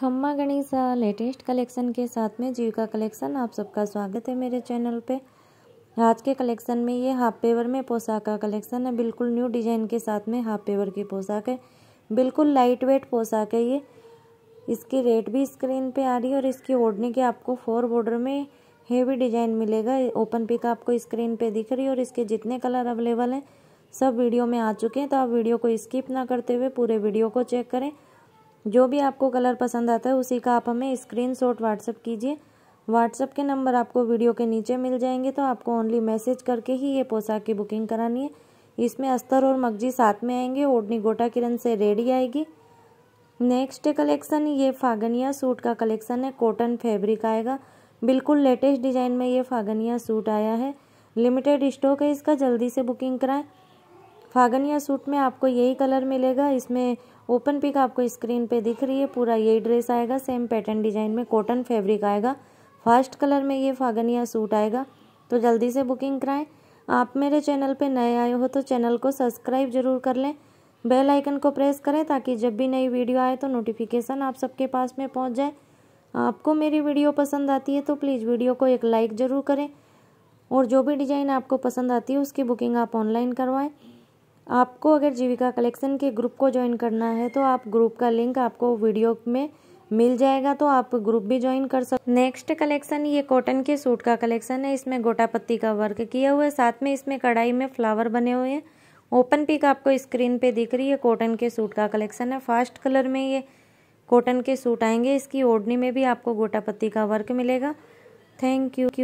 खम्मा Ganesh latest collection के साथ में जीविका कलेक्शन आप सबका स्वागत है मेरे चैनल पे आज के कलेक्शन में ये हाफ पेवर में पोशाक का कलेक्शन है बिल्कुल न्यू डिजाइन के साथ में हाफ पेवर की पोशाक है बिल्कुल लाइट वेट पोशाक है ये इसकी रेट भी स्क्रीन पे आ रही है और इसकी ओढ़ने के आपको फोर बॉर्डर में हेवी डिजाइन मिलेगा ओपन पिक आपको स्क्रीन पर दिख रही है और इसके जितने कलर अवेलेबल हैं सब वीडियो में आ चुके हैं तो आप वीडियो को स्किप ना करते हुए पूरे वीडियो को चेक करें जो भी आपको कलर पसंद आता है उसी का आप हमें स्क्रीन शॉट व्हाट्सअप कीजिए व्हाट्सअप के नंबर आपको वीडियो के नीचे मिल जाएंगे तो आपको ओनली मैसेज करके ही ये पोशाक की बुकिंग करानी है इसमें अस्तर और मगजी साथ में आएंगे ओढ़नी गोटा किरण से रेडी आएगी नेक्स्ट कलेक्शन ये फागनिया सूट का कलेक्शन है कॉटन फैब्रिक आएगा बिल्कुल लेटेस्ट डिज़ाइन में ये फागनिया सूट आया है लिमिटेड स्टॉक है इसका जल्दी से बुकिंग कराएं फागन या सूट में आपको यही कलर मिलेगा इसमें ओपन पिक आपको स्क्रीन पे दिख रही है पूरा यही ड्रेस आएगा सेम पैटर्न डिजाइन में कॉटन फैब्रिक आएगा फर्स्ट कलर में ये फागन या सूट आएगा तो जल्दी से बुकिंग कराएं आप मेरे चैनल पे नए आए हो तो चैनल को सब्सक्राइब जरूर कर लें बेल आइकन को प्रेस करें ताकि जब भी नई वीडियो आए तो नोटिफिकेशन आप सबके पास में पहुँच जाए आपको मेरी वीडियो पसंद आती है तो प्लीज़ वीडियो को एक लाइक ज़रूर करें और जो भी डिज़ाइन आपको पसंद आती है उसकी बुकिंग आप ऑनलाइन करवाएं आपको अगर जीविका कलेक्शन के ग्रुप को ज्वाइन करना है तो आप ग्रुप का लिंक आपको वीडियो में मिल जाएगा तो आप ग्रुप भी ज्वाइन कर सकते नेक्स्ट कलेक्शन ये कॉटन के सूट का कलेक्शन है इसमें गोटा पत्ती का वर्क किया हुआ है साथ में इसमें कढ़ाई में फ्लावर बने हुए हैं ओपन पिक आपको स्क्रीन पे दिख रही है कॉटन के सूट का कलेक्शन है फास्ट कलर में ये कॉटन के सूट आएंगे इसकी ओढ़नी में भी आपको गोटा पत्ती का वर्क मिलेगा थैंक यू